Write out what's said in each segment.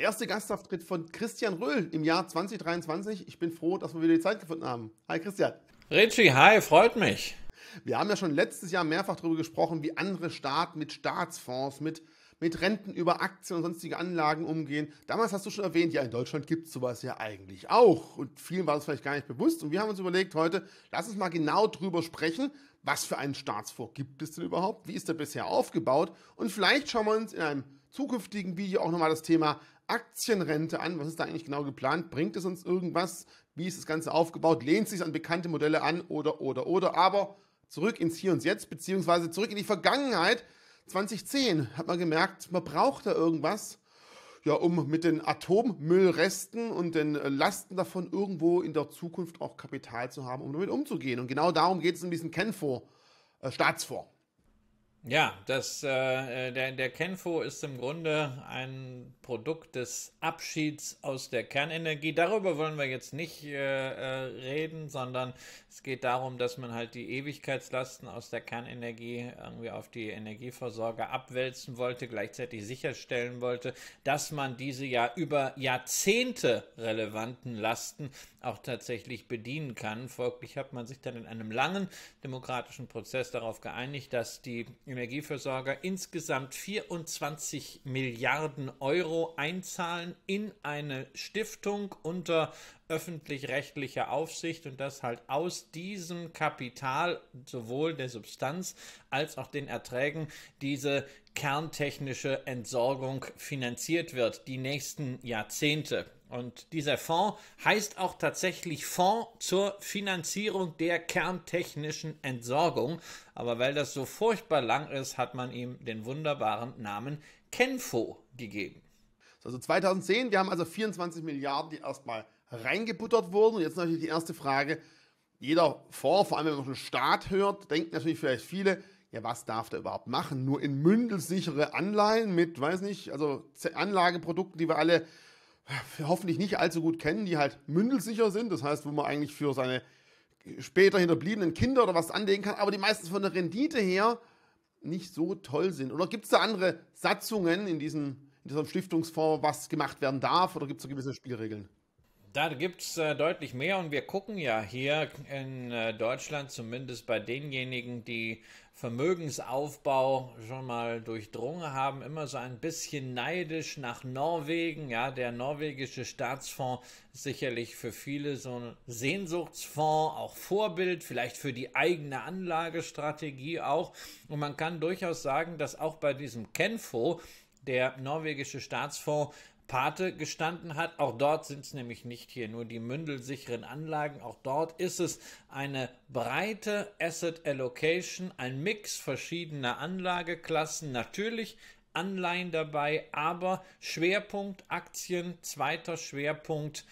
Der erste Gastauftritt von Christian Röhl im Jahr 2023. Ich bin froh, dass wir wieder die Zeit gefunden haben. Hi Christian. Richie, hi, freut mich. Wir haben ja schon letztes Jahr mehrfach darüber gesprochen, wie andere Staaten mit Staatsfonds, mit, mit Renten über Aktien und sonstige Anlagen umgehen. Damals hast du schon erwähnt, ja, in Deutschland gibt es sowas ja eigentlich auch. Und vielen war das vielleicht gar nicht bewusst. Und wir haben uns überlegt heute, lass uns mal genau drüber sprechen, was für einen Staatsfonds gibt es denn überhaupt? Wie ist der bisher aufgebaut? Und vielleicht schauen wir uns in einem zukünftigen Video auch nochmal das Thema Aktienrente an? Was ist da eigentlich genau geplant? Bringt es uns irgendwas? Wie ist das Ganze aufgebaut? Lehnt es sich an bekannte Modelle an? Oder, oder, oder. Aber zurück ins Hier und Jetzt, beziehungsweise zurück in die Vergangenheit. 2010 hat man gemerkt, man braucht da irgendwas, ja, um mit den Atommüllresten und den äh, Lasten davon irgendwo in der Zukunft auch Kapital zu haben, um damit umzugehen. Und genau darum geht es in diesem Kenfor, äh, Staatsfonds. Ja, das, äh, äh, der, der Kenfo ist im Grunde ein Produkt des Abschieds aus der Kernenergie. Darüber wollen wir jetzt nicht äh, äh, reden, sondern es geht darum, dass man halt die Ewigkeitslasten aus der Kernenergie irgendwie auf die Energieversorger abwälzen wollte, gleichzeitig sicherstellen wollte, dass man diese ja über Jahrzehnte relevanten Lasten auch tatsächlich bedienen kann. Folglich hat man sich dann in einem langen demokratischen Prozess darauf geeinigt, dass die Energieversorger insgesamt 24 Milliarden Euro einzahlen in eine Stiftung unter öffentlich-rechtlicher Aufsicht und dass halt aus diesem Kapital sowohl der Substanz als auch den Erträgen diese kerntechnische Entsorgung finanziert wird, die nächsten Jahrzehnte. Und dieser Fonds heißt auch tatsächlich Fonds zur Finanzierung der kerntechnischen Entsorgung. Aber weil das so furchtbar lang ist, hat man ihm den wunderbaren Namen Kenfo gegeben. Also 2010, wir haben also 24 Milliarden, die erstmal reingebuttert wurden. Und jetzt natürlich die erste Frage. Jeder Fonds, vor allem wenn man schon Staat hört, denkt natürlich vielleicht viele, ja, was darf der überhaupt machen? Nur in mündelsichere Anleihen mit, weiß nicht, also Anlageprodukten, die wir alle hoffentlich nicht allzu gut kennen, die halt mündelsicher sind. Das heißt, wo man eigentlich für seine später hinterbliebenen Kinder oder was anlegen kann, aber die meistens von der Rendite her nicht so toll sind. Oder gibt es da andere Satzungen in diesem in dieser Stiftungsfonds, was gemacht werden darf, oder gibt es da gewisse Spielregeln? Da gibt es äh, deutlich mehr und wir gucken ja hier in äh, Deutschland zumindest bei denjenigen, die Vermögensaufbau schon mal durchdrungen haben, immer so ein bisschen neidisch nach Norwegen. Ja, der norwegische Staatsfonds ist sicherlich für viele so ein Sehnsuchtsfonds, auch Vorbild, vielleicht für die eigene Anlagestrategie auch. Und man kann durchaus sagen, dass auch bei diesem Kenfo der norwegische Staatsfonds Pate gestanden hat. Auch dort sind es nämlich nicht hier nur die mündelsicheren Anlagen, auch dort ist es eine breite Asset Allocation, ein Mix verschiedener Anlageklassen. Natürlich Anleihen dabei, aber Schwerpunkt Aktien, zweiter Schwerpunkt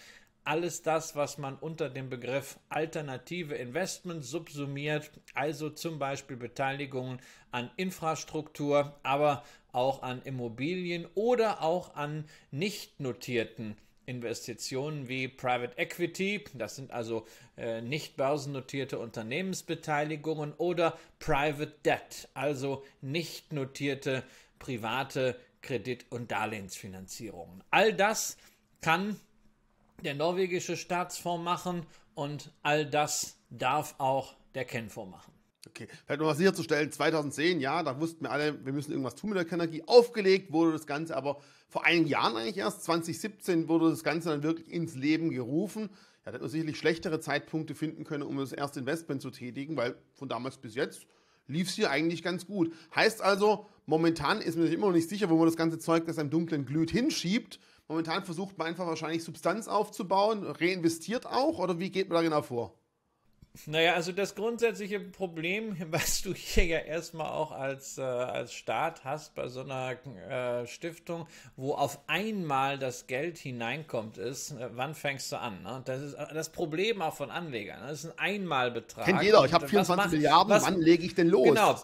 alles das, was man unter dem Begriff alternative Investments subsumiert, also zum Beispiel Beteiligungen an Infrastruktur, aber auch an Immobilien oder auch an nicht notierten Investitionen wie Private Equity, das sind also äh, nicht börsennotierte Unternehmensbeteiligungen, oder Private Debt, also nicht notierte private Kredit- und Darlehensfinanzierungen. All das kann der norwegische Staatsfonds machen und all das darf auch der Kenfonds machen. Okay, vielleicht mal sicherzustellen, 2010, ja, da wussten wir alle, wir müssen irgendwas tun mit der Kernenergie. Aufgelegt wurde das Ganze aber vor einigen Jahren eigentlich erst, 2017 wurde das Ganze dann wirklich ins Leben gerufen. Ja, da hätte man sicherlich schlechtere Zeitpunkte finden können, um das erste Investment zu tätigen, weil von damals bis jetzt lief es hier eigentlich ganz gut. Heißt also, momentan ist man sich immer noch nicht sicher, wo man das ganze Zeug, das einem dunklen glüht, hinschiebt. Momentan versucht man einfach wahrscheinlich Substanz aufzubauen, reinvestiert auch, oder wie geht man da genau vor? Naja, also das grundsätzliche Problem, was du hier ja erstmal auch als, äh, als Staat hast bei so einer äh, Stiftung, wo auf einmal das Geld hineinkommt, ist, äh, wann fängst du an? Ne? Das ist äh, das Problem auch von Anlegern. Ne? Das ist ein Einmalbetrag. Kennt jeder, ich habe äh, 24 Milliarden, was, wann lege ich denn los? Genau,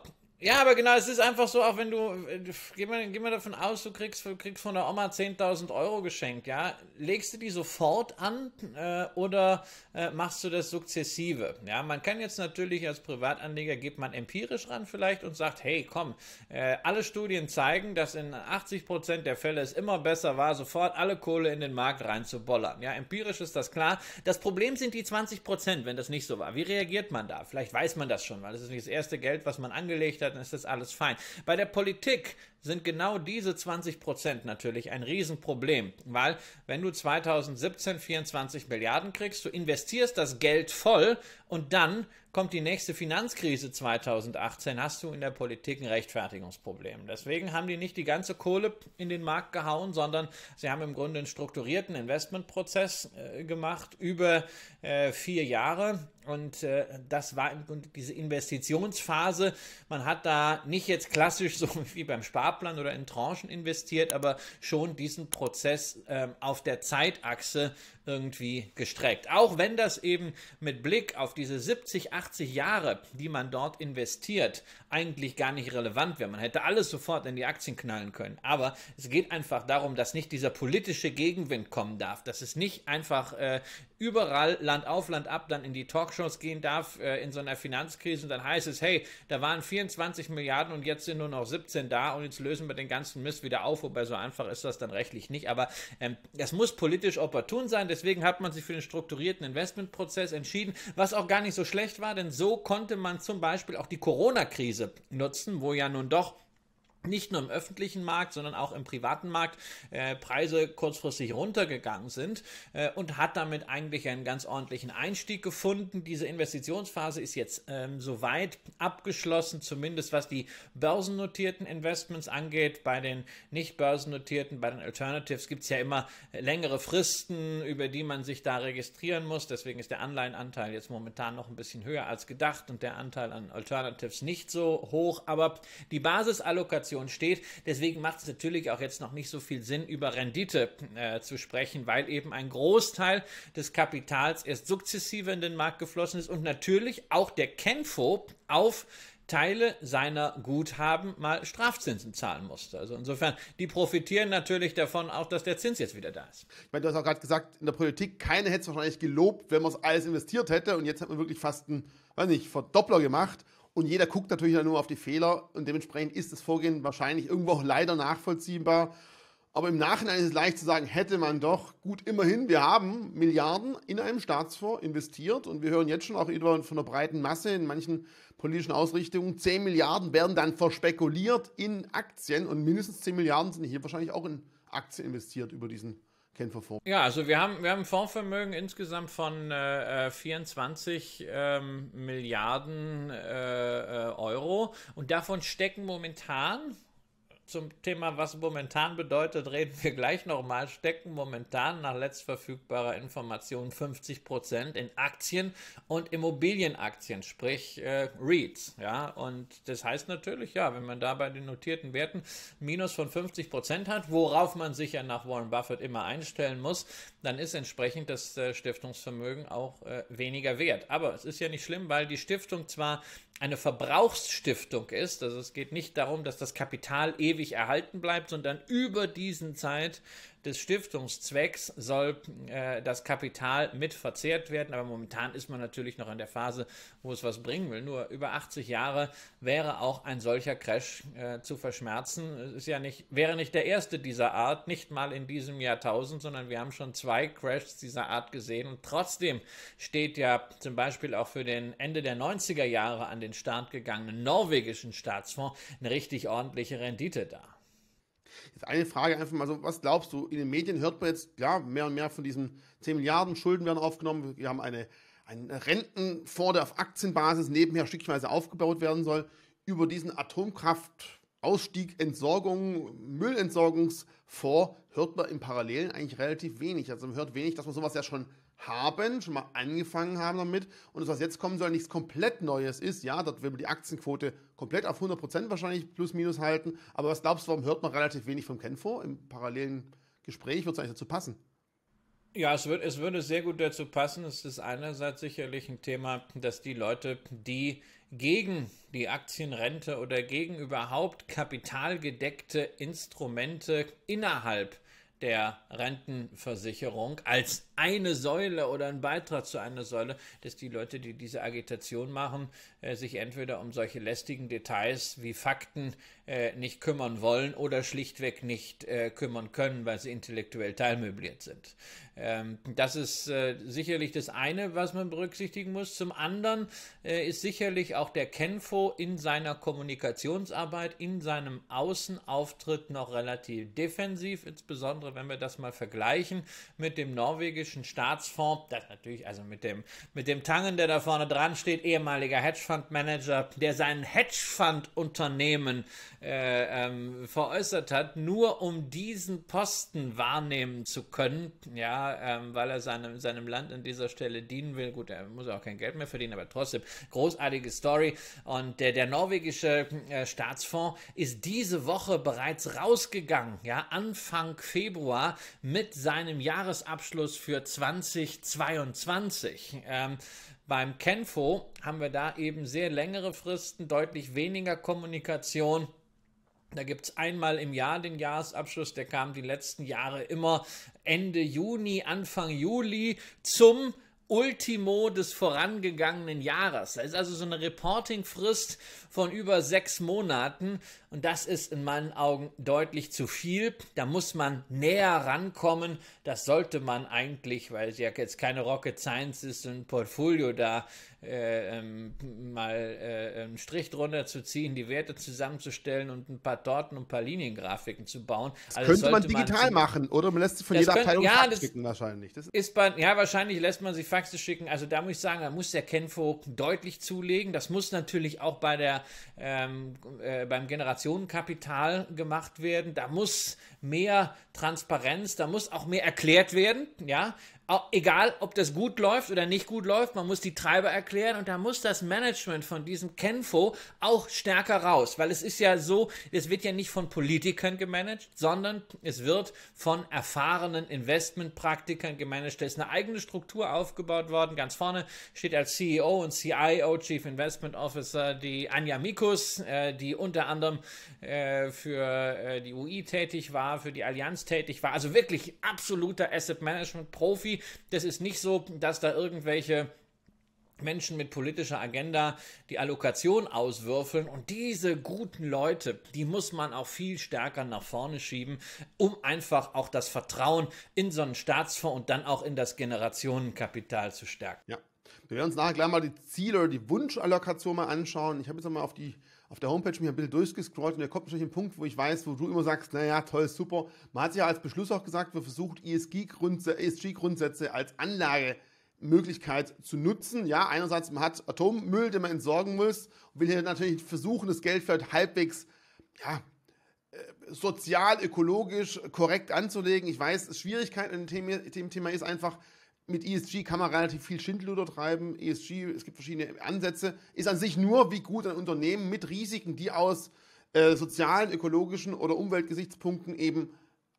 ja, aber genau, es ist einfach so, auch wenn du, äh, geh mal, geh mal davon aus, du kriegst, kriegst von der Oma 10.000 Euro geschenkt, ja, legst du die sofort an äh, oder äh, machst du das sukzessive? Ja, man kann jetzt natürlich als Privatanleger, geht man empirisch ran vielleicht und sagt, hey, komm, äh, alle Studien zeigen, dass in 80% der Fälle es immer besser war, sofort alle Kohle in den Markt reinzubollern. Ja, empirisch ist das klar. Das Problem sind die 20%, wenn das nicht so war. Wie reagiert man da? Vielleicht weiß man das schon, weil es ist nicht das erste Geld, was man angelegt hat, dann ist das alles fein. Bei der Politik sind genau diese 20% Prozent natürlich ein Riesenproblem, weil wenn du 2017 24 Milliarden kriegst, du investierst das Geld voll und dann kommt die nächste Finanzkrise 2018, hast du in der Politik ein Rechtfertigungsproblem. Deswegen haben die nicht die ganze Kohle in den Markt gehauen, sondern sie haben im Grunde einen strukturierten Investmentprozess äh, gemacht über äh, vier Jahre. Und äh, das war im Grunde diese Investitionsphase. Man hat da nicht jetzt klassisch so wie beim Spar Fahrplan oder in Tranchen investiert, aber schon diesen Prozess ähm, auf der Zeitachse irgendwie gestreckt. Auch wenn das eben mit Blick auf diese 70, 80 Jahre, die man dort investiert, eigentlich gar nicht relevant wäre. Man hätte alles sofort in die Aktien knallen können. Aber es geht einfach darum, dass nicht dieser politische Gegenwind kommen darf, dass es nicht einfach äh, überall Land auf, Land ab dann in die Talkshows gehen darf äh, in so einer Finanzkrise und dann heißt es, hey, da waren 24 Milliarden und jetzt sind nur noch 17 da und jetzt lösen wir den ganzen Mist wieder auf. Wobei so einfach ist das dann rechtlich nicht. Aber ähm, das muss politisch opportun sein deswegen hat man sich für den strukturierten Investmentprozess entschieden, was auch gar nicht so schlecht war, denn so konnte man zum Beispiel auch die Corona-Krise nutzen, wo ja nun doch nicht nur im öffentlichen Markt, sondern auch im privaten Markt äh, Preise kurzfristig runtergegangen sind äh, und hat damit eigentlich einen ganz ordentlichen Einstieg gefunden. Diese Investitionsphase ist jetzt ähm, soweit abgeschlossen, zumindest was die börsennotierten Investments angeht. Bei den nicht börsennotierten, bei den Alternatives gibt es ja immer längere Fristen, über die man sich da registrieren muss. Deswegen ist der Anleihenanteil jetzt momentan noch ein bisschen höher als gedacht und der Anteil an Alternatives nicht so hoch. Aber die Basisallokation Situation steht. Deswegen macht es natürlich auch jetzt noch nicht so viel Sinn, über Rendite äh, zu sprechen, weil eben ein Großteil des Kapitals erst sukzessive in den Markt geflossen ist und natürlich auch der Kenfo auf Teile seiner Guthaben mal Strafzinsen zahlen musste. Also insofern, die profitieren natürlich davon auch, dass der Zins jetzt wieder da ist. Ich meine, du hast auch gerade gesagt, in der Politik, keiner hätte es wahrscheinlich gelobt, wenn man es alles investiert hätte und jetzt hat man wirklich fast einen, weiß nicht, Verdoppler gemacht und jeder guckt natürlich dann nur auf die Fehler und dementsprechend ist das Vorgehen wahrscheinlich irgendwo auch leider nachvollziehbar. Aber im Nachhinein ist es leicht zu sagen, hätte man doch gut immerhin, wir haben Milliarden in einem Staatsfonds investiert und wir hören jetzt schon auch von der breiten Masse in manchen politischen Ausrichtungen, 10 Milliarden werden dann verspekuliert in Aktien und mindestens 10 Milliarden sind hier wahrscheinlich auch in Aktien investiert über diesen Ken Fonds. Ja, also wir haben, wir haben ein Fondsvermögen insgesamt von äh, 24 äh, ähm, Milliarden äh, äh, Euro und davon stecken momentan zum Thema, was momentan bedeutet, reden wir gleich nochmal. Stecken momentan nach letztverfügbarer Information 50 Prozent in Aktien und Immobilienaktien, sprich äh, REITs. Ja, und das heißt natürlich, ja, wenn man da bei den notierten Werten Minus von 50 Prozent hat, worauf man sich ja nach Warren Buffett immer einstellen muss, dann ist entsprechend das äh, Stiftungsvermögen auch äh, weniger wert. Aber es ist ja nicht schlimm, weil die Stiftung zwar eine Verbrauchsstiftung ist. Also es geht nicht darum, dass das Kapital ewig erhalten bleibt, sondern über diesen Zeit des Stiftungszwecks soll äh, das Kapital mit verzehrt werden, aber momentan ist man natürlich noch in der Phase, wo es was bringen will. Nur über 80 Jahre wäre auch ein solcher Crash äh, zu verschmerzen. Es ist ja nicht, wäre nicht der erste dieser Art, nicht mal in diesem Jahrtausend, sondern wir haben schon zwei Crashs dieser Art gesehen und trotzdem steht ja zum Beispiel auch für den Ende der 90er Jahre an den Start gegangenen norwegischen Staatsfonds eine richtig ordentliche Rendite da. Jetzt eine Frage einfach mal so, was glaubst du, in den Medien hört man jetzt, ja, mehr und mehr von diesen 10 Milliarden Schulden werden aufgenommen, wir haben eine, einen Rentenfonds, der auf Aktienbasis nebenher stückweise aufgebaut werden soll, über diesen Atomkraftausstieg, Ausstieg, Entsorgung, Müllentsorgungsfonds hört man im Parallelen eigentlich relativ wenig. Also man hört wenig, dass man sowas ja schon haben, schon mal angefangen haben damit und das, was jetzt kommen soll, nichts komplett Neues ist. Ja, dort will man die Aktienquote komplett auf 100% wahrscheinlich plus minus halten. Aber was glaubst du, warum hört man relativ wenig von Kenfo? Im parallelen Gespräch wird es eigentlich dazu passen. Ja, es, wird, es würde sehr gut dazu passen. Es ist einerseits sicherlich ein Thema, dass die Leute, die gegen die Aktienrente oder gegen überhaupt kapitalgedeckte Instrumente innerhalb der Rentenversicherung als eine Säule oder ein Beitrag zu einer Säule, dass die Leute, die diese Agitation machen, äh, sich entweder um solche lästigen Details wie Fakten äh, nicht kümmern wollen oder schlichtweg nicht äh, kümmern können, weil sie intellektuell teilmöbliert sind. Ähm, das ist äh, sicherlich das eine, was man berücksichtigen muss. Zum anderen äh, ist sicherlich auch der Kenfo in seiner Kommunikationsarbeit, in seinem Außenauftritt noch relativ defensiv, insbesondere wenn wir das mal vergleichen mit dem norwegischen belgischen Staatsfonds, das natürlich, also mit dem, mit dem Tangen, der da vorne dran steht, ehemaliger Hedgefondsmanager, der sein Hedgefondunternehmen äh, ähm, veräußert hat, nur um diesen Posten wahrnehmen zu können, ja, ähm, weil er seinem, seinem Land an dieser Stelle dienen will. Gut, er muss auch kein Geld mehr verdienen, aber trotzdem, großartige Story. Und der, der norwegische äh, Staatsfonds ist diese Woche bereits rausgegangen, ja, Anfang Februar mit seinem Jahresabschluss für für 2022. Ähm, beim Kenfo haben wir da eben sehr längere Fristen, deutlich weniger Kommunikation. Da gibt es einmal im Jahr den Jahresabschluss, der kam die letzten Jahre immer Ende Juni, Anfang Juli zum Ultimo des vorangegangenen Jahres. Da ist also so eine Reporting-Frist von über sechs Monaten und das ist in meinen Augen deutlich zu viel. Da muss man näher rankommen. Das sollte man eigentlich, weil es ja jetzt keine Rocket Science ist, ein Portfolio da äh, ähm, mal äh, einen Strich drunter zu ziehen, die Werte zusammenzustellen und ein paar Torten und ein paar Liniengrafiken zu bauen. Das also könnte man digital man machen oder man lässt sich von jeder könnte, Abteilung ja, das wahrscheinlich. Das ist bei, ja, wahrscheinlich lässt man sich Faxe schicken. Also da muss ich sagen, da muss der Kenfo deutlich zulegen. Das muss natürlich auch bei der, ähm, äh, beim Generationenkapital gemacht werden. Da muss mehr Transparenz, da muss auch mehr erklärt werden. Ja, egal ob das gut läuft oder nicht gut läuft, man muss die Treiber erklären und da muss das Management von diesem Kenfo auch stärker raus, weil es ist ja so, es wird ja nicht von Politikern gemanagt, sondern es wird von erfahrenen Investmentpraktikern gemanagt. Da ist eine eigene Struktur aufgebaut worden. Ganz vorne steht als CEO und CIO, Chief Investment Officer, die Anja Mikus, äh, die unter anderem äh, für äh, die UI tätig war, für die Allianz tätig war. Also wirklich absoluter Asset Management Profi das ist nicht so, dass da irgendwelche Menschen mit politischer Agenda die Allokation auswürfeln und diese guten Leute, die muss man auch viel stärker nach vorne schieben, um einfach auch das Vertrauen in so einen Staatsfonds und dann auch in das Generationenkapital zu stärken. Ja, wir werden uns nachher gleich mal die Ziele oder die Wunschallokation mal anschauen. Ich habe jetzt nochmal auf die auf der Homepage mich ein bisschen durchgescrollt und da kommt natürlich ein Punkt, wo ich weiß, wo du immer sagst, naja, toll, super. Man hat sich ja als Beschluss auch gesagt, wir versuchen ESG-Grundsätze e ESG als Anlagemöglichkeit zu nutzen. Ja, einerseits, man hat Atommüll, den man entsorgen muss und will hier natürlich versuchen, das Geld vielleicht halbwegs, ja, äh, sozial, ökologisch korrekt anzulegen. Ich weiß, Schwierigkeit in dem Thema ist einfach, mit ESG kann man relativ viel Schindluder treiben. ESG, es gibt verschiedene Ansätze, ist an sich nur, wie gut ein Unternehmen mit Risiken, die aus äh, sozialen, ökologischen oder Umweltgesichtspunkten eben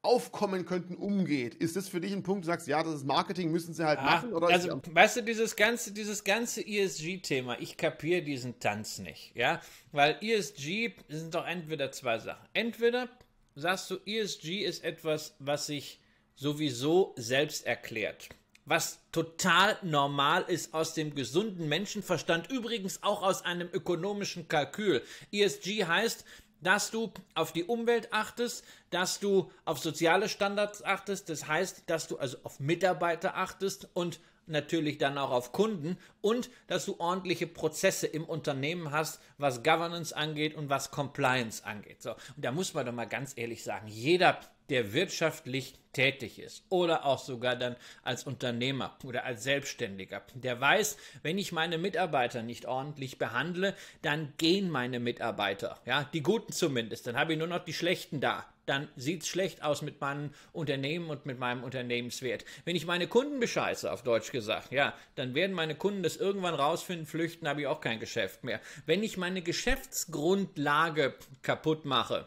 aufkommen könnten, umgeht. Ist das für dich ein Punkt, du sagst, ja, das ist Marketing, müssen sie halt Ach, machen? also, weißt du, dieses ganze, dieses ganze ESG-Thema, ich kapiere diesen Tanz nicht, ja? Weil ESG sind doch entweder zwei Sachen. Entweder sagst du, ESG ist etwas, was sich sowieso selbst erklärt was total normal ist aus dem gesunden Menschenverstand, übrigens auch aus einem ökonomischen Kalkül. ESG heißt, dass du auf die Umwelt achtest, dass du auf soziale Standards achtest, das heißt, dass du also auf Mitarbeiter achtest und natürlich dann auch auf Kunden und dass du ordentliche Prozesse im Unternehmen hast, was Governance angeht und was Compliance angeht. So, und da muss man doch mal ganz ehrlich sagen, jeder der wirtschaftlich tätig ist oder auch sogar dann als Unternehmer oder als Selbstständiger, der weiß, wenn ich meine Mitarbeiter nicht ordentlich behandle, dann gehen meine Mitarbeiter, ja, die guten zumindest, dann habe ich nur noch die schlechten da, dann sieht es schlecht aus mit meinem Unternehmen und mit meinem Unternehmenswert. Wenn ich meine Kunden bescheiße, auf Deutsch gesagt, ja, dann werden meine Kunden das irgendwann rausfinden, flüchten, habe ich auch kein Geschäft mehr. Wenn ich meine Geschäftsgrundlage kaputt mache,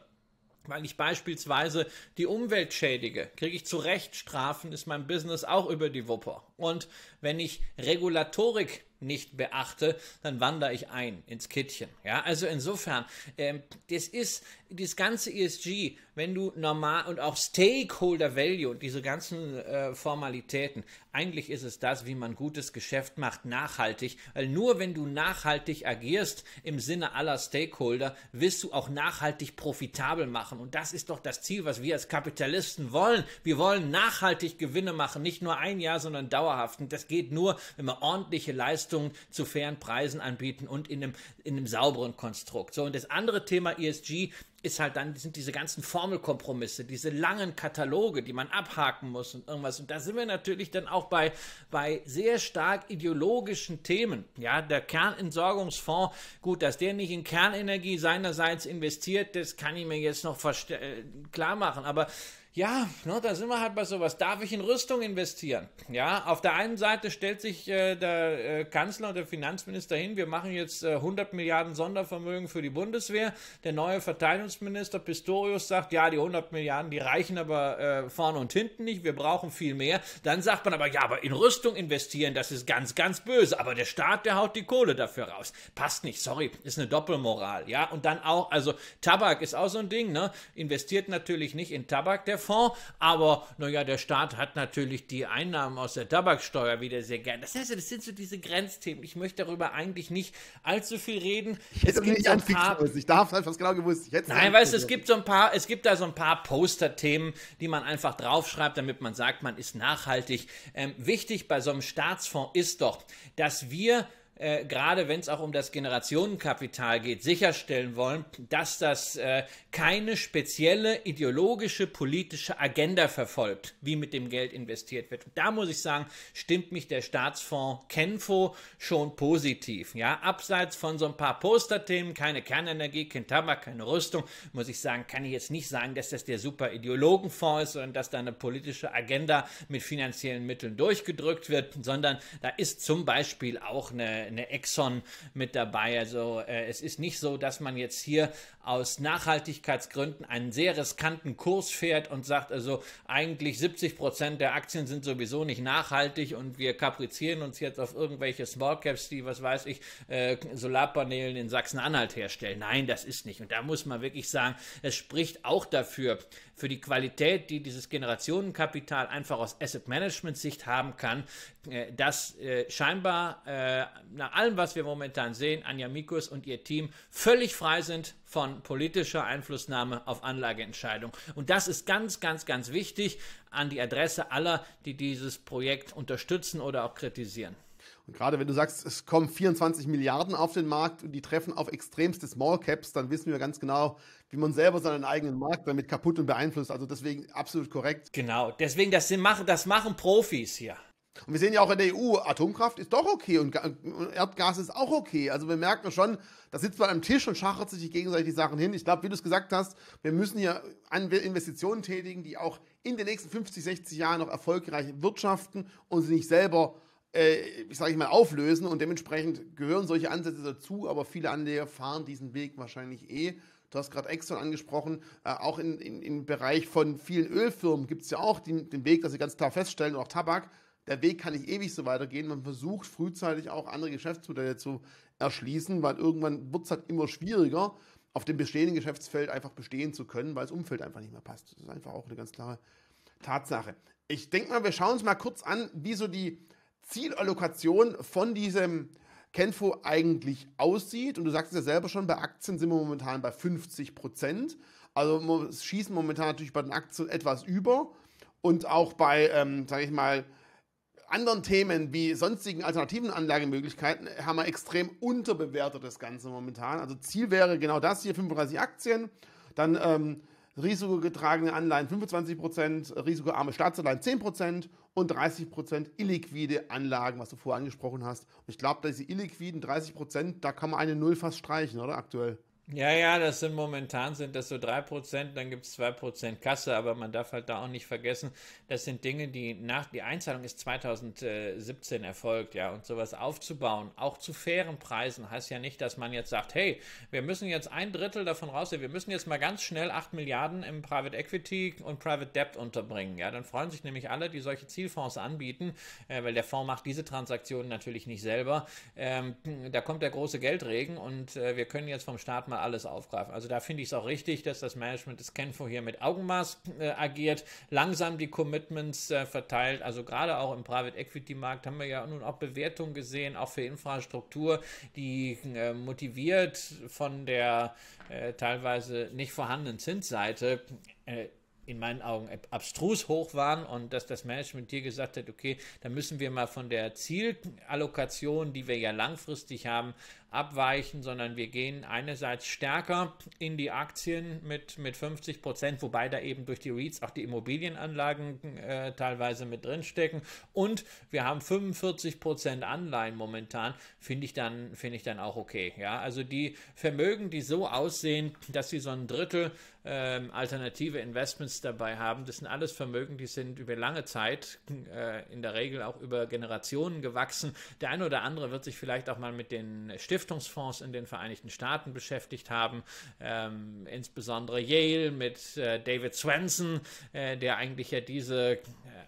weil ich beispielsweise die Umwelt schädige, kriege ich zu Recht Strafen, ist mein Business auch über die Wupper. Und wenn ich Regulatorik nicht beachte, dann wandere ich ein ins Kittchen. Ja, also insofern, ähm, das ist das ganze ESG, wenn du normal und auch Stakeholder Value und diese ganzen äh, Formalitäten, eigentlich ist es das, wie man gutes Geschäft macht, nachhaltig. Weil nur wenn du nachhaltig agierst im Sinne aller Stakeholder, wirst du auch nachhaltig profitabel machen. Und das ist doch das Ziel, was wir als Kapitalisten wollen. Wir wollen nachhaltig Gewinne machen, nicht nur ein Jahr, sondern dauerhaft dauerhaft. das geht nur, wenn wir ordentliche Leistungen zu fairen Preisen anbieten und in einem, in einem sauberen Konstrukt. So, und das andere Thema ESG ist halt dann, sind diese ganzen Formelkompromisse, diese langen Kataloge, die man abhaken muss und irgendwas. Und da sind wir natürlich dann auch bei, bei sehr stark ideologischen Themen. Ja, der Kernentsorgungsfonds, gut, dass der nicht in Kernenergie seinerseits investiert, das kann ich mir jetzt noch äh, klar machen. Aber ja, ne, da sind wir halt bei sowas. Darf ich in Rüstung investieren? Ja, auf der einen Seite stellt sich äh, der äh, Kanzler und der Finanzminister hin, wir machen jetzt äh, 100 Milliarden Sondervermögen für die Bundeswehr. Der neue Verteidigungsminister Pistorius sagt, ja, die 100 Milliarden, die reichen aber äh, vorne und hinten nicht, wir brauchen viel mehr. Dann sagt man aber, ja, aber in Rüstung investieren, das ist ganz, ganz böse. Aber der Staat, der haut die Kohle dafür raus. Passt nicht, sorry, ist eine Doppelmoral. Ja, und dann auch, also Tabak ist auch so ein Ding, ne? Investiert natürlich nicht in Tabak, der Fonds, aber naja, der Staat hat natürlich die Einnahmen aus der Tabaksteuer wieder sehr gern. Das heißt, das sind so diese Grenzthemen. Ich möchte darüber eigentlich nicht allzu viel reden. Ich hätte es gibt nicht so ein paar, ich darf es halt einfach genau gewusst. Nein, weißt du, es gibt so ein paar, es gibt da so ein paar Poster-Themen, die man einfach draufschreibt, damit man sagt, man ist nachhaltig. Ähm, wichtig bei so einem Staatsfonds ist doch, dass wir äh, gerade wenn es auch um das Generationenkapital geht, sicherstellen wollen, dass das äh, keine spezielle ideologische, politische Agenda verfolgt, wie mit dem Geld investiert wird. Und da muss ich sagen, stimmt mich der Staatsfonds Kenfo schon positiv. Ja, abseits von so ein paar Posterthemen, keine Kernenergie, kein Tabak, keine Rüstung, muss ich sagen, kann ich jetzt nicht sagen, dass das der super Ideologenfonds ist, sondern dass da eine politische Agenda mit finanziellen Mitteln durchgedrückt wird, sondern da ist zum Beispiel auch eine eine Exxon mit dabei. Also äh, es ist nicht so, dass man jetzt hier aus Nachhaltigkeitsgründen einen sehr riskanten Kurs fährt und sagt, also eigentlich 70 Prozent der Aktien sind sowieso nicht nachhaltig und wir kaprizieren uns jetzt auf irgendwelche Smallcaps, die, was weiß ich, äh, Solarpanelen in Sachsen-Anhalt herstellen. Nein, das ist nicht. Und da muss man wirklich sagen, es spricht auch dafür, für die Qualität, die dieses Generationenkapital einfach aus Asset Management Sicht haben kann, äh, dass äh, scheinbar äh, nach allem, was wir momentan sehen, Anja Mikus und ihr Team völlig frei sind von politischer Einflussnahme auf Anlageentscheidungen. Und das ist ganz, ganz, ganz wichtig an die Adresse aller, die dieses Projekt unterstützen oder auch kritisieren. Und gerade wenn du sagst, es kommen 24 Milliarden auf den Markt und die treffen auf extremste Small Caps, dann wissen wir ganz genau, wie man selber seinen eigenen Markt damit kaputt und beeinflusst. Also deswegen absolut korrekt. Genau, deswegen das machen, das machen Profis hier. Und wir sehen ja auch in der EU, Atomkraft ist doch okay und Erdgas ist auch okay. Also wir merken schon, da sitzt man am Tisch und schachert sich gegenseitig die Sachen hin. Ich glaube, wie du es gesagt hast, wir müssen hier Investitionen tätigen, die auch in den nächsten 50, 60 Jahren noch erfolgreich wirtschaften und sie nicht selber, äh, ich sage mal, auflösen. Und dementsprechend gehören solche Ansätze dazu, aber viele Anleger fahren diesen Weg wahrscheinlich eh. Du hast gerade Exxon angesprochen, äh, auch in, in, im Bereich von vielen Ölfirmen gibt es ja auch den, den Weg, dass sie ganz klar feststellen, und auch Tabak, der Weg kann nicht ewig so weitergehen. Man versucht frühzeitig auch andere Geschäftsmodelle zu erschließen, weil irgendwann wird es halt immer schwieriger, auf dem bestehenden Geschäftsfeld einfach bestehen zu können, weil das Umfeld einfach nicht mehr passt. Das ist einfach auch eine ganz klare Tatsache. Ich denke mal, wir schauen uns mal kurz an, wie so die Zielallokation von diesem Kenfo eigentlich aussieht. Und du sagst es ja selber schon, bei Aktien sind wir momentan bei 50 Prozent. Also wir schießen momentan natürlich bei den Aktien etwas über. Und auch bei, ähm, sage ich mal, anderen Themen wie sonstigen alternativen Anlagemöglichkeiten haben wir extrem unterbewertet das Ganze momentan. Also Ziel wäre genau das hier, 35 Aktien, dann ähm, risikogetragene Anleihen 25%, risikoarme Staatsanleihen 10% und 30% illiquide Anlagen, was du vorher angesprochen hast. Und ich glaube, diese illiquiden 30%, da kann man eine Null fast streichen, oder aktuell? Ja, ja, das sind momentan sind das so 3%, dann gibt es 2% Kasse, aber man darf halt da auch nicht vergessen, das sind Dinge, die nach, die Einzahlung ist 2017 erfolgt, ja, und sowas aufzubauen, auch zu fairen Preisen, heißt ja nicht, dass man jetzt sagt, hey, wir müssen jetzt ein Drittel davon rausnehmen, wir müssen jetzt mal ganz schnell 8 Milliarden im Private Equity und Private Debt unterbringen, ja, dann freuen sich nämlich alle, die solche Zielfonds anbieten, äh, weil der Fonds macht diese Transaktionen natürlich nicht selber, ähm, da kommt der große Geldregen und äh, wir können jetzt vom Staat mal alles aufgreifen. Also da finde ich es auch richtig, dass das Management des Kenfo hier mit Augenmaß äh, agiert, langsam die Commitments äh, verteilt. Also gerade auch im Private Equity Markt haben wir ja nun auch Bewertungen gesehen, auch für Infrastruktur, die äh, motiviert von der äh, teilweise nicht vorhandenen Zinsseite äh, in meinen Augen abstrus hoch waren und dass das Management hier gesagt hat, okay, da müssen wir mal von der Zielallokation, die wir ja langfristig haben, abweichen, sondern wir gehen einerseits stärker in die Aktien mit, mit 50 Prozent, wobei da eben durch die REITs auch die Immobilienanlagen äh, teilweise mit drinstecken. Und wir haben 45 Prozent Anleihen momentan, finde ich, dann ich dann auch okay. Ja, also die Vermögen, die so aussehen, dass sie so ein Drittel ähm, alternative Investments dabei haben, das sind alles Vermögen, die sind über lange Zeit, äh, in der Regel auch über Generationen gewachsen. Der eine oder andere wird sich vielleicht auch mal mit den Stiftungen Stiftungsfonds in den Vereinigten Staaten beschäftigt haben, ähm, insbesondere Yale mit äh, David Swenson, äh, der eigentlich ja diese äh,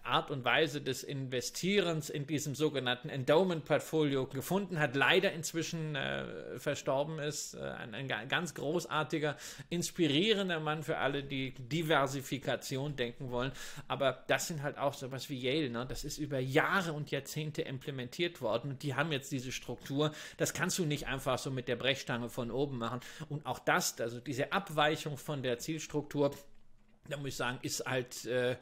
Art und Weise des Investierens in diesem sogenannten Endowment-Portfolio gefunden hat, leider inzwischen äh, verstorben ist. Äh, ein, ein, ganz großartiger, inspirierender Mann für alle, die Diversifikation denken wollen. Aber das sind halt auch sowas wie Yale. Ne? Das ist über Jahre und Jahrzehnte implementiert worden und die haben jetzt diese Struktur. Das kannst du nicht nicht einfach so mit der Brechstange von oben machen. Und auch das, also diese Abweichung von der Zielstruktur, da muss ich sagen, ist halt äh,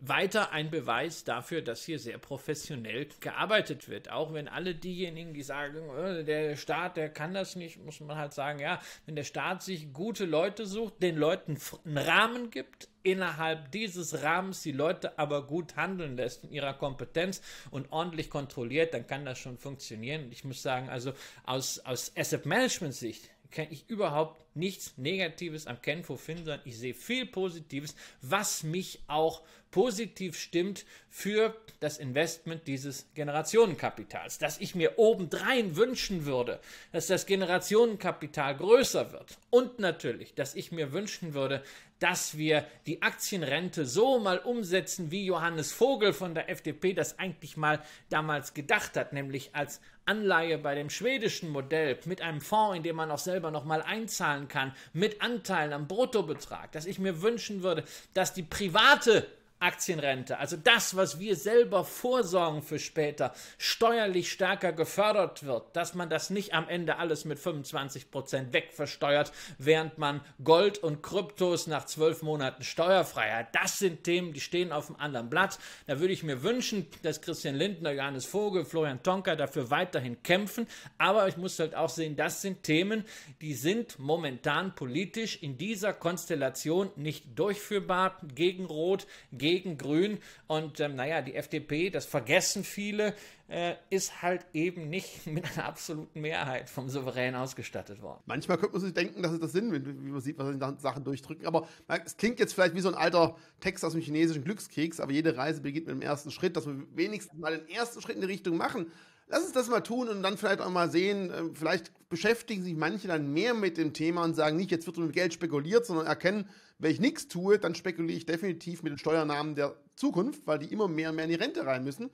weiter ein Beweis dafür, dass hier sehr professionell gearbeitet wird. Auch wenn alle diejenigen, die sagen, äh, der Staat, der kann das nicht, muss man halt sagen, ja, wenn der Staat sich gute Leute sucht, den Leuten einen Rahmen gibt, innerhalb dieses Rahmens die Leute aber gut handeln lässt in ihrer Kompetenz und ordentlich kontrolliert, dann kann das schon funktionieren. Ich muss sagen, also aus, aus Asset Management Sicht kenne ich überhaupt nichts Negatives am Kenfo finden, sondern ich sehe viel Positives, was mich auch positiv stimmt für das Investment dieses Generationenkapitals. Dass ich mir obendrein wünschen würde, dass das Generationenkapital größer wird. Und natürlich, dass ich mir wünschen würde, dass wir die Aktienrente so mal umsetzen, wie Johannes Vogel von der FDP das eigentlich mal damals gedacht hat, nämlich als Anleihe bei dem schwedischen Modell mit einem Fonds, in dem man auch selber nochmal einzahlen kann, mit Anteilen am Bruttobetrag, dass ich mir wünschen würde, dass die private Aktienrente, also das, was wir selber vorsorgen für später, steuerlich stärker gefördert wird, dass man das nicht am Ende alles mit 25% Prozent wegversteuert, während man Gold und Kryptos nach zwölf Monaten steuerfrei hat. Das sind Themen, die stehen auf dem anderen Blatt. Da würde ich mir wünschen, dass Christian Lindner, Johannes Vogel, Florian Tonka dafür weiterhin kämpfen. Aber ich muss halt auch sehen, das sind Themen, die sind momentan politisch in dieser Konstellation nicht durchführbar gegen Rot, gegen gegen Grün. Und ähm, naja, die FDP, das vergessen viele, äh, ist halt eben nicht mit einer absoluten Mehrheit vom Souverän ausgestattet worden. Manchmal könnte man sich denken, dass es das Sinn, wie man sieht, was die Sachen durchdrücken. Aber es klingt jetzt vielleicht wie so ein alter Text aus dem chinesischen Glückskeks, aber jede Reise beginnt mit dem ersten Schritt, dass wir wenigstens mal den ersten Schritt in die Richtung machen. Lass uns das mal tun und dann vielleicht auch mal sehen, äh, vielleicht beschäftigen sich manche dann mehr mit dem Thema und sagen nicht, jetzt wird mit Geld spekuliert, sondern erkennen, wenn ich nichts tue, dann spekuliere ich definitiv mit den Steuernamen der Zukunft, weil die immer mehr und mehr in die Rente rein müssen.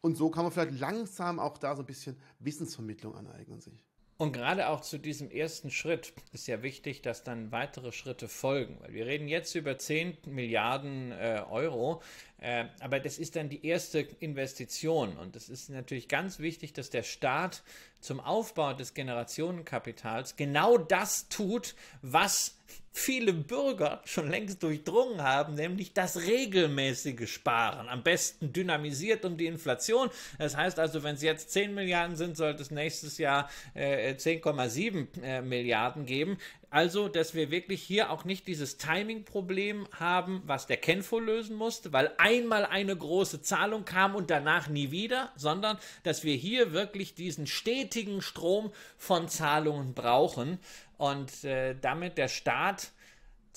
Und so kann man vielleicht langsam auch da so ein bisschen Wissensvermittlung aneignen sich. Und gerade auch zu diesem ersten Schritt ist ja wichtig, dass dann weitere Schritte folgen, weil wir reden jetzt über 10 Milliarden äh, Euro, äh, aber das ist dann die erste Investition und es ist natürlich ganz wichtig, dass der Staat zum Aufbau des Generationenkapitals genau das tut, was viele Bürger schon längst durchdrungen haben, nämlich das regelmäßige Sparen. Am besten dynamisiert um die Inflation. Das heißt also, wenn es jetzt 10 Milliarden sind, sollte es nächstes Jahr äh, 10,7 äh, Milliarden geben. Also, dass wir wirklich hier auch nicht dieses Timing-Problem haben, was der Kenfo lösen musste, weil einmal eine große Zahlung kam und danach nie wieder, sondern dass wir hier wirklich diesen stetigen Strom von Zahlungen brauchen und äh, damit der Staat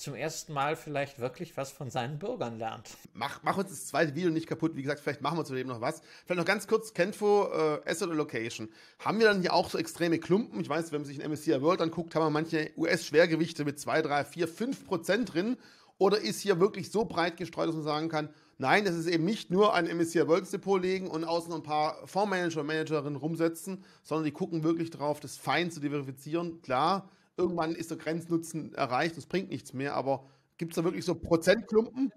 zum ersten Mal vielleicht wirklich was von seinen Bürgern lernt. Mach, mach uns das zweite Video nicht kaputt. Wie gesagt, vielleicht machen wir zu dem noch was. Vielleicht noch ganz kurz, Kenfo, äh, Asset Allocation. Haben wir dann hier auch so extreme Klumpen? Ich weiß, wenn man sich in MSCI World anguckt, haben wir manche US-Schwergewichte mit 2, 3, 4, 5 Prozent drin. Oder ist hier wirklich so breit gestreut, dass man sagen kann, nein, das ist eben nicht nur ein MSCI World Depot legen und außen ein paar Fondsmanager und Managerinnen rumsetzen, sondern die gucken wirklich drauf, das fein zu diversifizieren. Klar, irgendwann ist der Grenznutzen erreicht, das bringt nichts mehr, aber gibt es da wirklich so Prozentklumpen?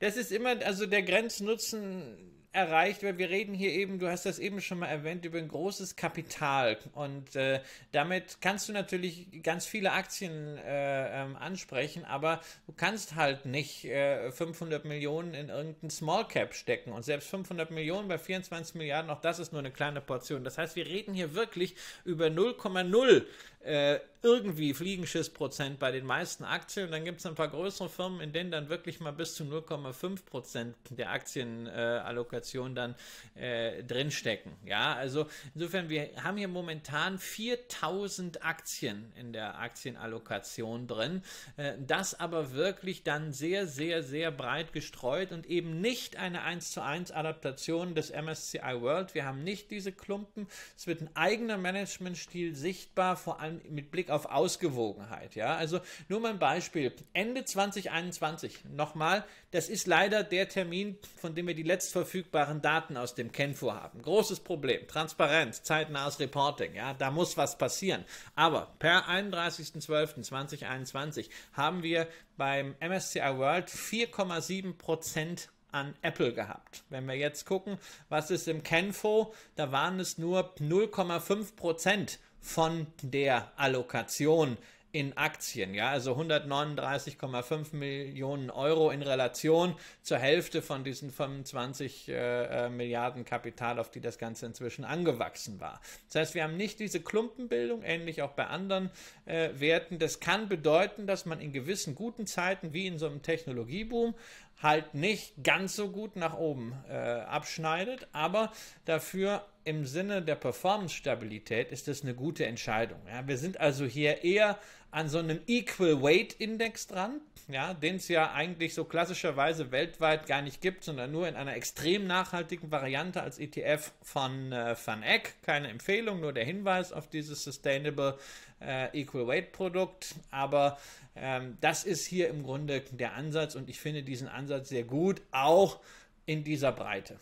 Das ist immer, also der Grenznutzen erreicht, weil wir reden hier eben, du hast das eben schon mal erwähnt, über ein großes Kapital und äh, damit kannst du natürlich ganz viele Aktien äh, ähm, ansprechen, aber du kannst halt nicht äh, 500 Millionen in irgendein Small Cap stecken und selbst 500 Millionen bei 24 Milliarden, auch das ist nur eine kleine Portion. Das heißt, wir reden hier wirklich über 0,0 äh, irgendwie Fliegenschissprozent bei den meisten Aktien. dann gibt es ein paar größere Firmen, in denen dann wirklich mal bis zu 0,5 Prozent der Aktienallokation äh, dann äh, drinstecken. Ja, also insofern, wir haben hier momentan 4000 Aktien in der Aktienallokation drin. Äh, das aber wirklich dann sehr, sehr, sehr breit gestreut und eben nicht eine 1 zu 1 Adaptation des MSCI World. Wir haben nicht diese Klumpen. Es wird ein eigener Managementstil sichtbar, vor allem mit Blick auf Ausgewogenheit. Ja, also nur mal ein Beispiel. Ende 2021, nochmal, das ist leider der Termin, von dem wir die letztverfügbaren Daten aus dem Kenfu haben. Großes Problem. Transparenz, zeitnahes Reporting. Ja, da muss was passieren. Aber per 31.12.2021 haben wir beim MSCI World 4,7 Prozent an Apple gehabt. Wenn wir jetzt gucken, was ist im Kenfo, da waren es nur 0,5 Prozent von der Allokation in Aktien, ja, also 139,5 Millionen Euro in Relation zur Hälfte von diesen 25 äh, äh, Milliarden Kapital, auf die das Ganze inzwischen angewachsen war. Das heißt, wir haben nicht diese Klumpenbildung, ähnlich auch bei anderen äh, Werten. Das kann bedeuten, dass man in gewissen guten Zeiten, wie in so einem Technologieboom, halt nicht ganz so gut nach oben äh, abschneidet, aber dafür im Sinne der Performance-Stabilität ist das eine gute Entscheidung. Ja, wir sind also hier eher an so einem Equal Weight Index dran, ja, den es ja eigentlich so klassischerweise weltweit gar nicht gibt, sondern nur in einer extrem nachhaltigen Variante als ETF von äh, Van Eck. Keine Empfehlung, nur der Hinweis auf dieses Sustainable äh, Equal Weight Produkt. Aber ähm, das ist hier im Grunde der Ansatz und ich finde diesen Ansatz sehr gut, auch in dieser Breite.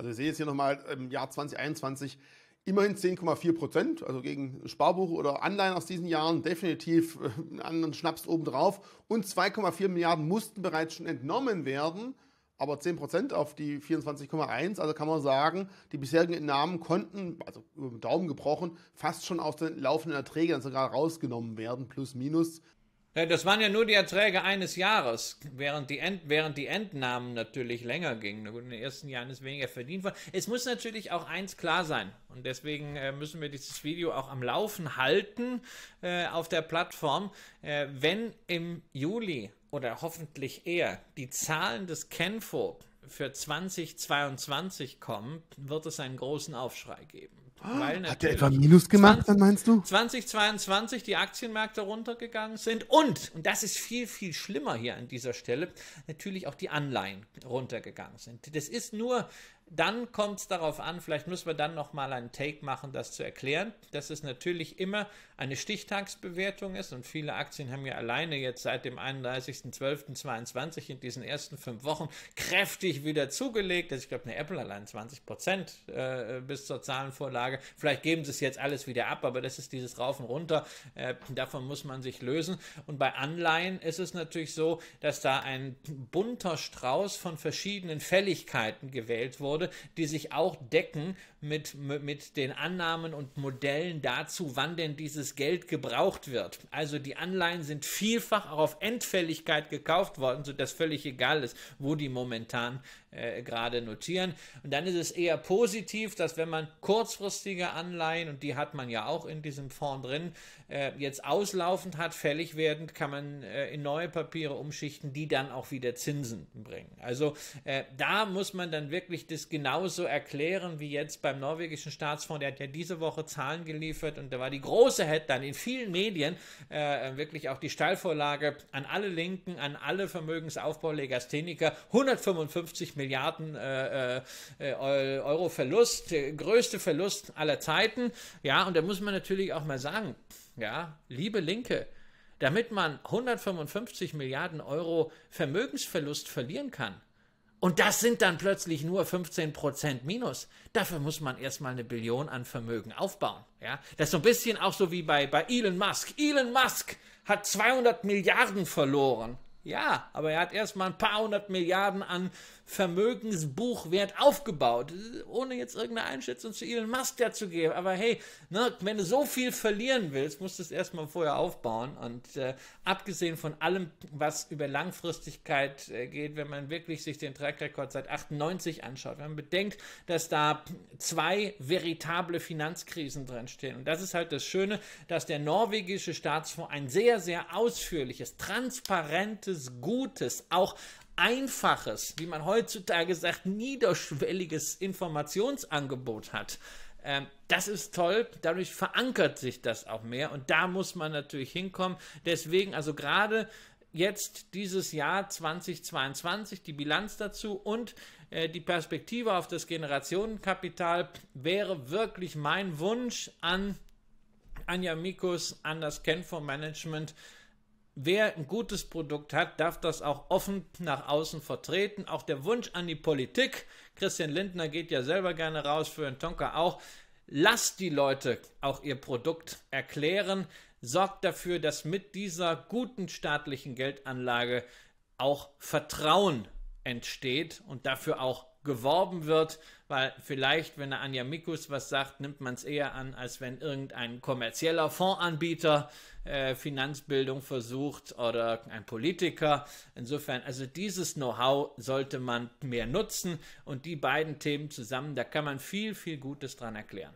Also wir sehen jetzt hier nochmal im Jahr 2021 immerhin 10,4 Prozent, also gegen Sparbuch oder Anleihen aus diesen Jahren definitiv äh, einen anderen Schnaps obendrauf. Und 2,4 Milliarden mussten bereits schon entnommen werden, aber 10 Prozent auf die 24,1. Also kann man sagen, die bisherigen Entnahmen konnten, also über den Daumen gebrochen, fast schon aus den laufenden Erträgen, also gerade rausgenommen werden, plus minus. Äh, das waren ja nur die Erträge eines Jahres, während die, Ent während die Entnahmen natürlich länger gingen. In den ersten Jahren ist weniger verdient worden. Es muss natürlich auch eins klar sein. Und deswegen äh, müssen wir dieses Video auch am Laufen halten äh, auf der Plattform. Äh, wenn im Juli oder hoffentlich eher die Zahlen des Kenfo für 2022 kommen, wird es einen großen Aufschrei geben. Hat er etwa Minus gemacht, 20, dann meinst du? 2022 die Aktienmärkte runtergegangen sind und, und das ist viel, viel schlimmer hier an dieser Stelle, natürlich auch die Anleihen runtergegangen sind. Das ist nur dann kommt es darauf an, vielleicht müssen wir dann nochmal einen Take machen, das zu erklären, dass es natürlich immer eine Stichtagsbewertung ist und viele Aktien haben ja alleine jetzt seit dem 31.12.22 in diesen ersten fünf Wochen kräftig wieder zugelegt. Also ich glaube, eine Apple allein 20 Prozent äh, bis zur Zahlenvorlage. Vielleicht geben sie es jetzt alles wieder ab, aber das ist dieses Raufen Runter. Äh, davon muss man sich lösen. Und bei Anleihen ist es natürlich so, dass da ein bunter Strauß von verschiedenen Fälligkeiten gewählt wurde wurde, die sich auch decken mit, mit den Annahmen und Modellen dazu, wann denn dieses Geld gebraucht wird. Also die Anleihen sind vielfach auch auf Endfälligkeit gekauft worden, sodass völlig egal ist, wo die momentan äh, gerade notieren. Und dann ist es eher positiv, dass wenn man kurzfristige Anleihen, und die hat man ja auch in diesem Fonds drin, äh, jetzt auslaufend hat, fällig werdend, kann man äh, in neue Papiere umschichten, die dann auch wieder Zinsen bringen. Also äh, da muss man dann wirklich das genauso erklären wie jetzt bei beim norwegischen Staatsfonds, der hat ja diese Woche Zahlen geliefert und da war die große dann in vielen Medien, äh, äh, wirklich auch die Steilvorlage an alle Linken, an alle Vermögensaufbau-Legastheniker. 155 Milliarden äh, äh, äh Euro Verlust, äh, größte Verlust aller Zeiten. Ja, und da muss man natürlich auch mal sagen, ja, liebe Linke, damit man 155 Milliarden Euro Vermögensverlust verlieren kann, und das sind dann plötzlich nur 15% Prozent minus. Dafür muss man erstmal eine Billion an Vermögen aufbauen. Ja? Das ist so ein bisschen auch so wie bei, bei Elon Musk. Elon Musk hat 200 Milliarden verloren. Ja, aber er hat erstmal ein paar hundert Milliarden an Vermögensbuchwert aufgebaut. Ohne jetzt irgendeine Einschätzung zu Elon Musk dazu geben. Aber hey, ne, wenn du so viel verlieren willst, musst du es erstmal vorher aufbauen. Und äh, abgesehen von allem, was über Langfristigkeit äh, geht, wenn man wirklich sich den Trackrekord seit 98 anschaut, wenn man bedenkt, dass da zwei veritable Finanzkrisen drinstehen. Und das ist halt das Schöne, dass der norwegische Staatsfonds ein sehr, sehr ausführliches, transparentes, gutes, auch einfaches, wie man heutzutage sagt, niederschwelliges Informationsangebot hat. Ähm, das ist toll, dadurch verankert sich das auch mehr und da muss man natürlich hinkommen. Deswegen, also gerade jetzt dieses Jahr 2022, die Bilanz dazu und äh, die Perspektive auf das Generationenkapital wäre wirklich mein Wunsch an Anja Mikus, an das Kenfor Management, wer ein gutes Produkt hat, darf das auch offen nach außen vertreten. Auch der Wunsch an die Politik, Christian Lindner geht ja selber gerne raus, für den Tonka auch, lasst die Leute auch ihr Produkt erklären, sorgt dafür, dass mit dieser guten staatlichen Geldanlage auch Vertrauen entsteht und dafür auch geworben wird, weil vielleicht, wenn der Anja Mikus was sagt, nimmt man es eher an, als wenn irgendein kommerzieller Fondsanbieter äh, Finanzbildung versucht oder ein Politiker. Insofern, also dieses Know-how sollte man mehr nutzen und die beiden Themen zusammen, da kann man viel, viel Gutes dran erklären.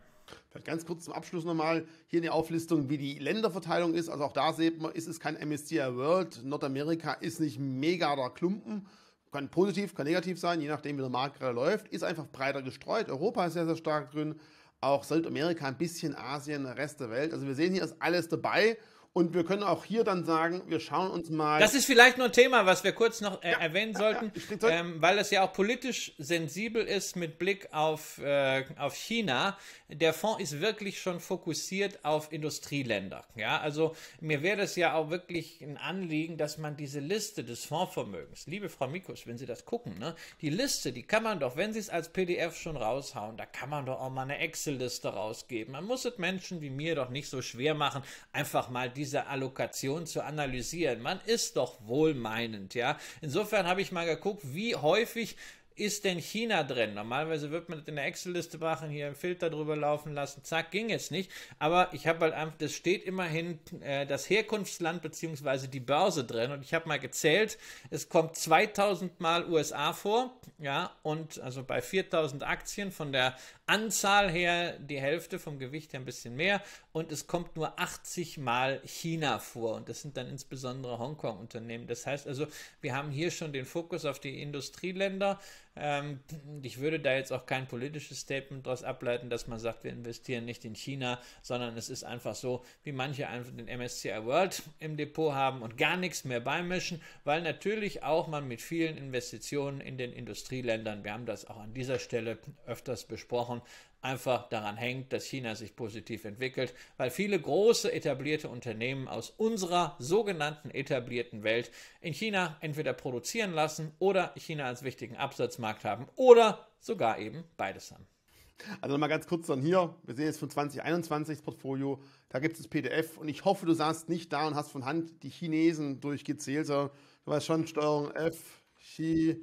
Vielleicht ganz kurz zum Abschluss nochmal hier eine Auflistung, wie die Länderverteilung ist. Also auch da sieht man, ist es kein MSCI World. Nordamerika ist nicht mega der Klumpen kann positiv, kann negativ sein, je nachdem, wie der Markt gerade läuft, ist einfach breiter gestreut. Europa ist sehr, sehr stark drin, auch Südamerika, ein bisschen Asien, der Rest der Welt. Also wir sehen, hier ist alles dabei. Und wir können auch hier dann sagen, wir schauen uns mal. Das ist vielleicht nur ein Thema, was wir kurz noch äh, ja, erwähnen ja, sollten, ja, ähm, weil es ja auch politisch sensibel ist mit Blick auf, äh, auf China. Der Fonds ist wirklich schon fokussiert auf Industrieländer. Ja, also mir wäre das ja auch wirklich ein Anliegen, dass man diese Liste des Fondsvermögens, liebe Frau Mikus, wenn Sie das gucken, ne, die Liste, die kann man doch, wenn Sie es als PDF schon raushauen, da kann man doch auch mal eine Excel-Liste rausgeben. Man muss es Menschen wie mir doch nicht so schwer machen, einfach mal die diese Allokation zu analysieren. Man ist doch wohlmeinend, ja. Insofern habe ich mal geguckt, wie häufig ist denn China drin? Normalerweise wird man das in der Excel-Liste machen, hier einen Filter drüber laufen lassen, zack, ging es nicht. Aber ich habe halt einfach, das steht immerhin äh, das Herkunftsland bzw. die Börse drin und ich habe mal gezählt, es kommt 2000 Mal USA vor, ja, und also bei 4000 Aktien von der Anzahl her die Hälfte, vom Gewicht her ein bisschen mehr und es kommt nur 80 Mal China vor und das sind dann insbesondere Hongkong-Unternehmen. Das heißt also, wir haben hier schon den Fokus auf die Industrieländer. Ähm, ich würde da jetzt auch kein politisches Statement daraus ableiten, dass man sagt, wir investieren nicht in China, sondern es ist einfach so, wie manche einfach den MSCI World im Depot haben und gar nichts mehr beimischen, weil natürlich auch man mit vielen Investitionen in den Industrieländern, wir haben das auch an dieser Stelle öfters besprochen, einfach daran hängt, dass China sich positiv entwickelt, weil viele große etablierte Unternehmen aus unserer sogenannten etablierten Welt in China entweder produzieren lassen oder China als wichtigen Absatzmarkt haben oder sogar eben beides haben. Also nochmal ganz kurz dann hier, wir sehen jetzt von 2021 das Portfolio, da gibt es das PDF und ich hoffe, du saßt nicht da und hast von Hand die Chinesen durchgezählt, sondern du weißt schon, Steuerung F, Xi,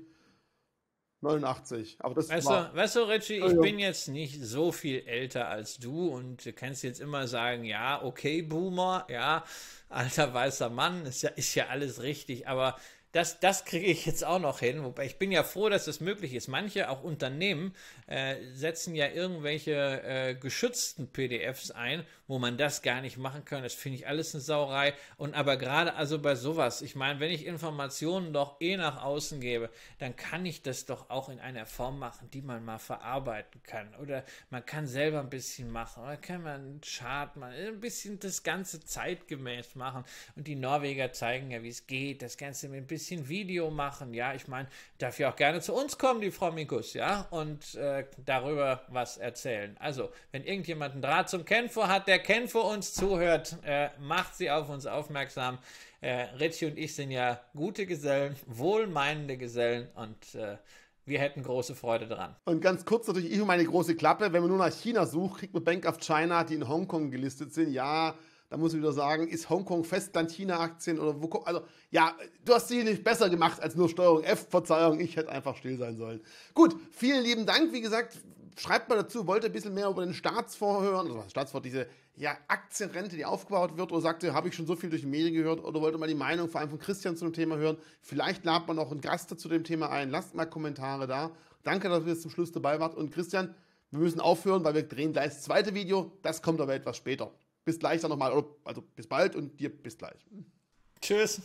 89. Aber das weißt, war, du, weißt du, Richie, ich bin jetzt nicht so viel älter als du und du kannst jetzt immer sagen, ja, okay, Boomer, ja, alter weißer Mann, ist ja, ist ja alles richtig, aber das, das kriege ich jetzt auch noch hin. Wobei ich bin ja froh, dass das möglich ist. Manche, auch Unternehmen, äh, setzen ja irgendwelche äh, geschützten PDFs ein wo man das gar nicht machen kann. Das finde ich alles eine Sauerei. Und aber gerade also bei sowas, ich meine, wenn ich Informationen doch eh nach außen gebe, dann kann ich das doch auch in einer Form machen, die man mal verarbeiten kann. Oder man kann selber ein bisschen machen. Oder kann man einen Chart mal ein bisschen das Ganze zeitgemäß machen. Und die Norweger zeigen ja, wie es geht. Das Ganze mit ein bisschen Video machen. Ja, ich meine, darf ja auch gerne zu uns kommen, die Frau Mikus, ja, und äh, darüber was erzählen. Also, wenn irgendjemand einen Draht zum Kenfo hat, der Ken vor uns zuhört, äh, macht sie auf uns aufmerksam. Äh, Richie und ich sind ja gute Gesellen, wohlmeinende Gesellen und äh, wir hätten große Freude dran. Und ganz kurz natürlich, ich und meine große Klappe, wenn man nur nach China sucht, kriegt man Bank of China, die in Hongkong gelistet sind. Ja, da muss ich wieder sagen, ist Hongkong Festland China Aktien oder wo also ja, du hast sie nicht besser gemacht als nur Steuerung F, Verzeihung, ich hätte einfach still sein sollen. Gut, vielen lieben Dank, wie gesagt, Schreibt mal dazu, wollt ihr ein bisschen mehr über den Staatsfonds hören? Also Staatsfonds, diese ja, Aktienrente, die aufgebaut wird, oder sagt ihr, habe ich schon so viel durch die Medien gehört, oder wollt ihr mal die Meinung vor allem von Christian zu dem Thema hören? Vielleicht ladet man auch einen Gast zu dem Thema ein. Lasst mal Kommentare da. Danke, dass ihr zum Schluss dabei wart. Und Christian, wir müssen aufhören, weil wir drehen gleich das zweite Video. Das kommt aber etwas später. Bis gleich dann nochmal. Also bis bald und dir bis gleich. Tschüss.